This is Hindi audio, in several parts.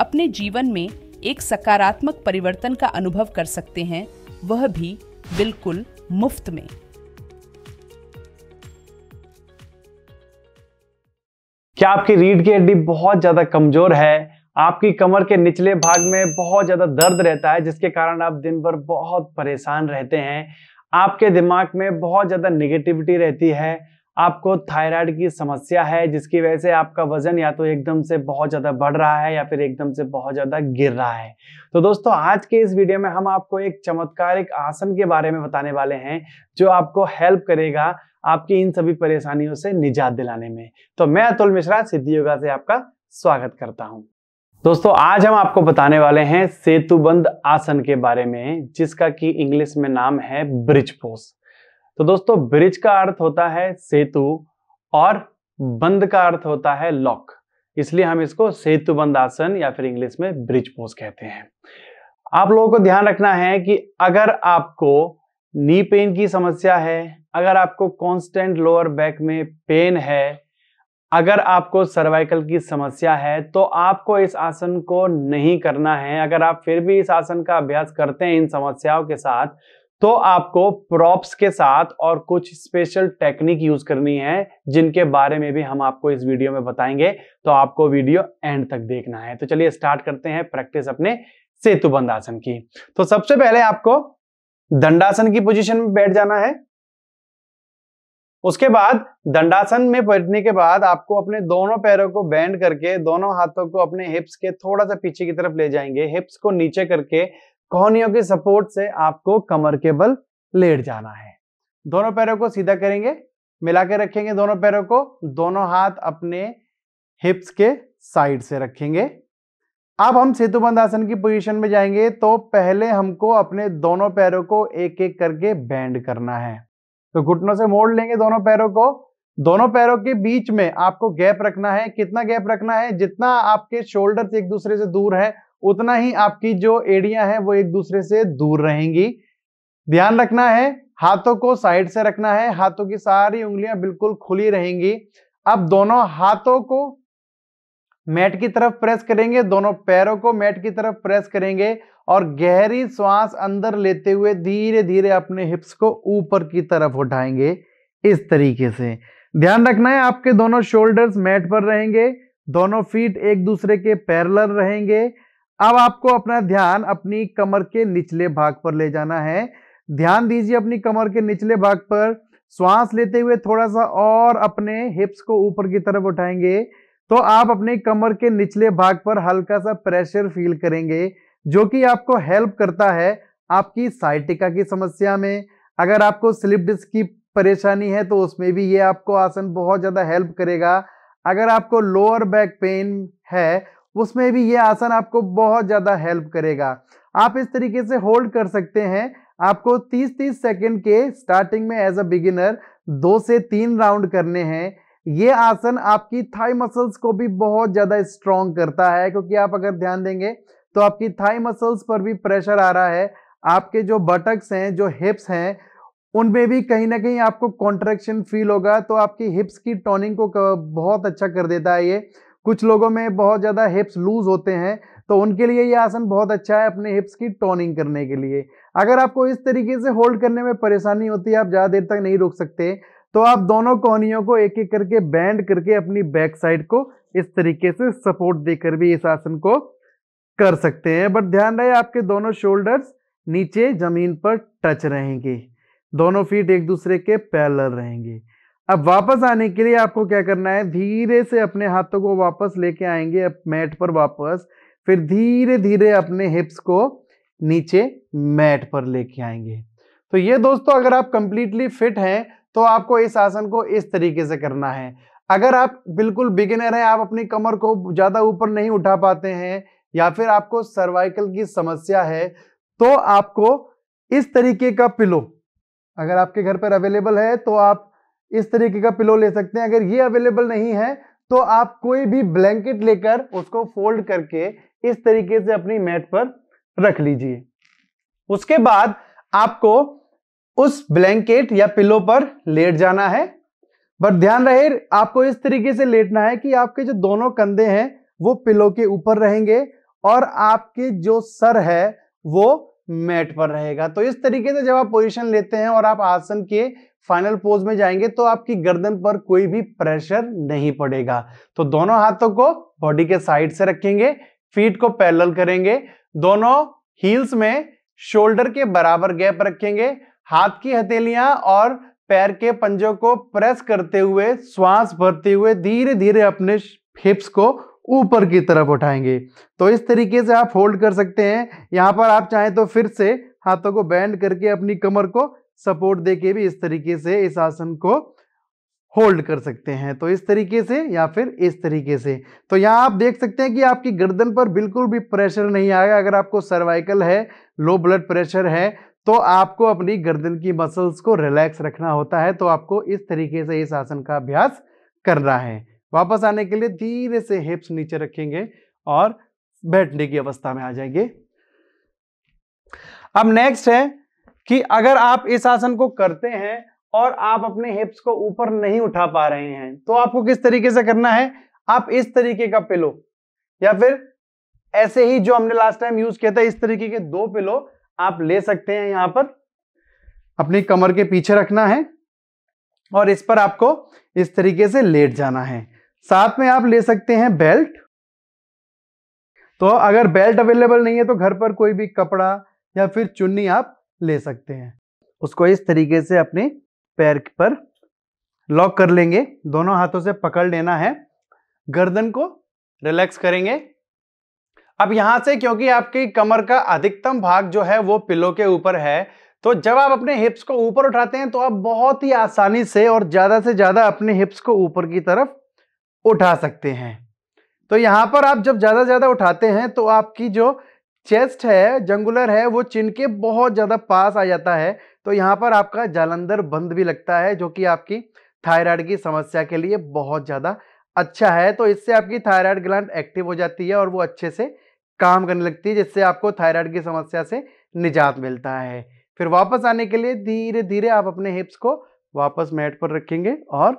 अपने जीवन में एक सकारात्मक परिवर्तन का अनुभव कर सकते हैं वह भी बिल्कुल मुफ्त में क्या आपकी रीढ़ की हड्डी बहुत ज्यादा कमजोर है आपकी कमर के निचले भाग में बहुत ज्यादा दर्द रहता है जिसके कारण आप दिन भर बहुत परेशान रहते हैं आपके दिमाग में बहुत ज्यादा निगेटिविटी रहती है आपको थायराइड की समस्या है जिसकी वजह से आपका वजन या तो एकदम से बहुत ज़्यादा बढ़ रहा है या फिर एकदम से बहुत ज़्यादा गिर रहा है तो दोस्तों आज के इस वीडियो में हम आपको एक चमत्कारिक आसन के बारे में बताने वाले हैं जो आपको हेल्प करेगा आपकी इन सभी परेशानियों से निजात दिलाने में तो मैं अतुल मिश्रा सिद्धि योगा से आपका स्वागत करता हूं दोस्तों आज हम आपको बताने वाले हैं सेतुबंद आसन के बारे में जिसका कि इंग्लिश में नाम है ब्रिज पोस्ट तो दोस्तों ब्रिज का अर्थ होता है सेतु और बंद का अर्थ होता है लॉक इसलिए हम इसको सेतु बंद आसन या फिर इंग्लिश में ब्रिज पोज कहते हैं आप लोगों को ध्यान रखना है कि अगर आपको नी पेन की समस्या है अगर आपको कांस्टेंट लोअर बैक में पेन है अगर आपको सर्वाइकल की समस्या है तो आपको इस आसन को नहीं करना है अगर आप फिर भी इस आसन का अभ्यास करते हैं इन समस्याओं के साथ तो आपको प्रॉप्स के साथ और कुछ स्पेशल टेक्निक यूज करनी है जिनके बारे में भी हम आपको इस वीडियो में बताएंगे तो आपको वीडियो एंड तक देखना है तो चलिए स्टार्ट करते हैं प्रैक्टिस अपने सेतु बंदासन की तो सबसे पहले आपको दंडासन की पोजीशन में बैठ जाना है उसके बाद दंडासन में बैठने के बाद आपको अपने दोनों पैरों को बैंड करके दोनों हाथों को अपने हिप्स के थोड़ा सा पीछे की तरफ ले जाएंगे हिप्स को नीचे करके कोहनियों की सपोर्ट से आपको कमर के बल लेट जाना है दोनों पैरों को सीधा करेंगे मिला के रखेंगे दोनों पैरों को दोनों हाथ अपने हिप्स के साइड से रखेंगे अब हम सेतु आसन की पोजीशन में जाएंगे तो पहले हमको अपने दोनों पैरों को एक एक करके बैंड करना है तो घुटनों से मोड़ लेंगे दोनों पैरों को दोनों पैरों के बीच में आपको गैप रखना है कितना गैप रखना है जितना आपके शोल्डर एक दूसरे से दूर है उतना ही आपकी जो एड़ियां हैं वो एक दूसरे से दूर रहेंगी ध्यान रखना है हाथों को साइड से रखना है हाथों की सारी उंगलियां बिल्कुल खुली रहेंगी अब दोनों हाथों को मैट की तरफ प्रेस करेंगे दोनों पैरों को मैट की तरफ प्रेस करेंगे और गहरी श्वास अंदर लेते हुए धीरे धीरे अपने हिप्स को ऊपर की तरफ उठाएंगे इस तरीके से ध्यान रखना है आपके दोनों शोल्डर्स मैट पर रहेंगे दोनों फीट एक दूसरे के पैरलर रहेंगे अब आपको अपना ध्यान अपनी कमर के निचले भाग पर ले जाना है ध्यान दीजिए अपनी कमर के निचले भाग पर श्वास लेते हुए थोड़ा सा और अपने हिप्स को ऊपर की तरफ उठाएंगे तो आप अपने कमर के निचले भाग पर हल्का सा प्रेशर फील करेंगे जो कि आपको हेल्प करता है आपकी साइटिका की समस्या में अगर आपको स्लिप डिस्क की परेशानी है तो उसमें भी ये आपको आसन बहुत ज़्यादा हेल्प करेगा अगर आपको लोअर बैक पेन है उसमें भी ये आसन आपको बहुत ज़्यादा हेल्प करेगा आप इस तरीके से होल्ड कर सकते हैं आपको 30-30 सेकंड के स्टार्टिंग में एज अ बिगिनर दो से तीन राउंड करने हैं ये आसन आपकी थाई मसल्स को भी बहुत ज़्यादा स्ट्रॉन्ग करता है क्योंकि आप अगर ध्यान देंगे तो आपकी थाई मसल्स पर भी प्रेशर आ रहा है आपके जो बटक्स हैं जो हिप्स हैं उनमें भी कहीं ना कहीं आपको कॉन्ट्रेक्शन फील होगा तो आपकी हिप्स की टोनिंग को बहुत अच्छा कर देता है ये कुछ लोगों में बहुत ज़्यादा हिप्स लूज होते हैं तो उनके लिए ये आसन बहुत अच्छा है अपने हिप्स की टोनिंग करने के लिए अगर आपको इस तरीके से होल्ड करने में परेशानी होती है आप ज़्यादा देर तक नहीं रोक सकते तो आप दोनों कोहनियों को एक एक करके बैंड करके अपनी बैक साइड को इस तरीके से सपोर्ट देकर भी इस आसन को कर सकते हैं बट ध्यान रहे आपके दोनों शोल्डर्स नीचे ज़मीन पर टच रहेंगे दोनों फीट एक दूसरे के पैलर रहेंगे अब वापस आने के लिए आपको क्या करना है धीरे से अपने हाथों को वापस लेके आएंगे मैट पर वापस फिर धीरे धीरे अपने हिप्स को नीचे मैट पर लेके आएंगे तो ये दोस्तों अगर आप कंप्लीटली फिट हैं तो आपको इस आसन को इस तरीके से करना है अगर आप बिल्कुल बिगिनर हैं आप अपनी कमर को ज़्यादा ऊपर नहीं उठा पाते हैं या फिर आपको सर्वाइकल की समस्या है तो आपको इस तरीके का पिलो अगर आपके घर पर अवेलेबल है तो आप इस तरीके का पिलो ले सकते हैं अगर ये अवेलेबल नहीं है तो आप कोई भी ब्लैंकेट लेकर उसको फोल्ड करके इस तरीके से अपनी मैट पर रख लीजिए उसके बाद आपको उस ब्लैंकेट या पिलो पर लेट जाना है बट ध्यान रहे आपको इस तरीके से लेटना है कि आपके जो दोनों कंधे हैं वो पिलो के ऊपर रहेंगे और आपके जो सर है वो मैट पर रहेगा तो इस तरीके से जब आप पोजीशन लेते हैं और आप आसन के फाइनल पोज में जाएंगे तो आपकी गर्दन पर कोई भी प्रेशर नहीं पड़ेगा तो दोनों हाथों को बॉडी के साइड से रखेंगे फीट को पैरल करेंगे दोनों हील्स में शोल्डर के बराबर गैप रखेंगे हाथ की हथेलियां और पैर के पंजों को प्रेस करते हुए श्वास भरते हुए धीरे धीरे अपने हिप्स को ऊपर की तरफ उठाएंगे तो इस तरीके से आप होल्ड कर सकते हैं यहाँ पर आप चाहें तो फिर से हाथों को बैंड करके अपनी कमर को सपोर्ट देके भी इस तरीके से इस आसन को होल्ड कर सकते हैं तो इस तरीके से या फिर इस तरीके से तो यहाँ आप देख सकते हैं कि आपकी गर्दन पर बिल्कुल भी प्रेशर नहीं आएगा अगर आपको सर्वाइकल है लो ब्लड प्रेशर है तो आपको अपनी गर्दन की मसल्स को रिलैक्स रखना होता है तो आपको इस तरीके से इस आसन का अभ्यास करना है वापस आने के लिए धीरे से हिप्स नीचे रखेंगे और बैठने की अवस्था में आ जाएंगे अब नेक्स्ट है कि अगर आप इस आसन को करते हैं और आप अपने हिप्स को ऊपर नहीं उठा पा रहे हैं तो आपको किस तरीके से करना है आप इस तरीके का पिलो या फिर ऐसे ही जो हमने लास्ट टाइम यूज किया था इस तरीके के दो पिलो आप ले सकते हैं यहां पर अपनी कमर के पीछे रखना है और इस पर आपको इस तरीके से लेट जाना है साथ में आप ले सकते हैं बेल्ट तो अगर बेल्ट अवेलेबल नहीं है तो घर पर कोई भी कपड़ा या फिर चुन्नी आप ले सकते हैं उसको इस तरीके से अपने पैर पर लॉक कर लेंगे दोनों हाथों से पकड़ लेना है गर्दन को रिलैक्स करेंगे अब यहां से क्योंकि आपकी कमर का अधिकतम भाग जो है वो पिलो के ऊपर है तो जब आप अपने हिप्स को ऊपर उठाते हैं तो आप बहुत ही आसानी से और ज़्यादा से ज़्यादा अपने हिप्स को ऊपर की तरफ उठा सकते हैं तो यहाँ पर आप जब ज़्यादा से ज़्यादा उठाते हैं तो आपकी जो चेस्ट है जंगुलर है वो चिन के बहुत ज़्यादा पास आ जाता है तो यहाँ पर आपका जालंधर बंद भी लगता है जो कि आपकी थायराइड की समस्या के लिए बहुत ज़्यादा अच्छा है तो इससे आपकी थायराइड ग्लैंड एक्टिव हो जाती है और वो अच्छे से काम करने लगती है जिससे आपको थायराइड की समस्या से निजात मिलता है फिर वापस आने के लिए धीरे धीरे आप अपने हिप्स को वापस मैट पर रखेंगे और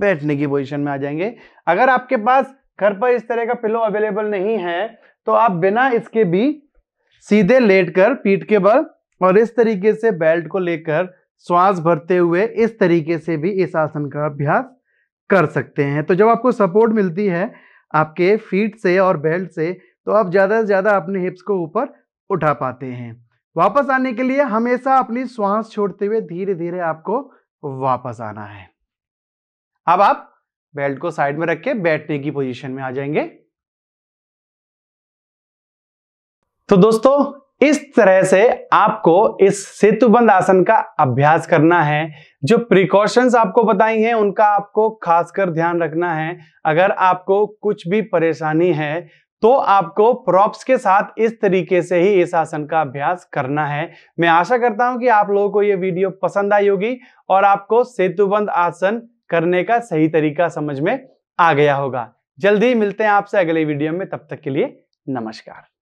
बैठने की पोजिशन में आ जाएंगे अगर आपके पास घर पर इस तरह का पिलो अवेलेबल नहीं है तो आप बिना इसके भी सीधे लेट कर पीठ के बल और इस तरीके से बेल्ट को लेकर श्वास भरते हुए इस तरीके से भी इस आसन का अभ्यास कर सकते हैं तो जब आपको सपोर्ट मिलती है आपके फीट से और बेल्ट से तो आप ज़्यादा से ज़्यादा अपने हिप्स को ऊपर उठा पाते हैं वापस आने के लिए हमेशा अपनी श्वास छोड़ते हुए धीरे धीरे आपको वापस आना है अब आप बेल्ट को साइड में रख के बैठने की पोजीशन में आ जाएंगे तो दोस्तों इस तरह से आपको इस सेतुबंद आसन का अभ्यास करना है जो प्रिकॉशंस आपको बताई हैं उनका आपको खासकर ध्यान रखना है अगर आपको कुछ भी परेशानी है तो आपको प्रॉप्स के साथ इस तरीके से ही इस आसन का अभ्यास करना है मैं आशा करता हूं कि आप लोगों को यह वीडियो पसंद आई होगी और आपको सेतुबंद आसन करने का सही तरीका समझ में आ गया होगा जल्दी मिलते हैं आपसे अगले वीडियो में तब तक के लिए नमस्कार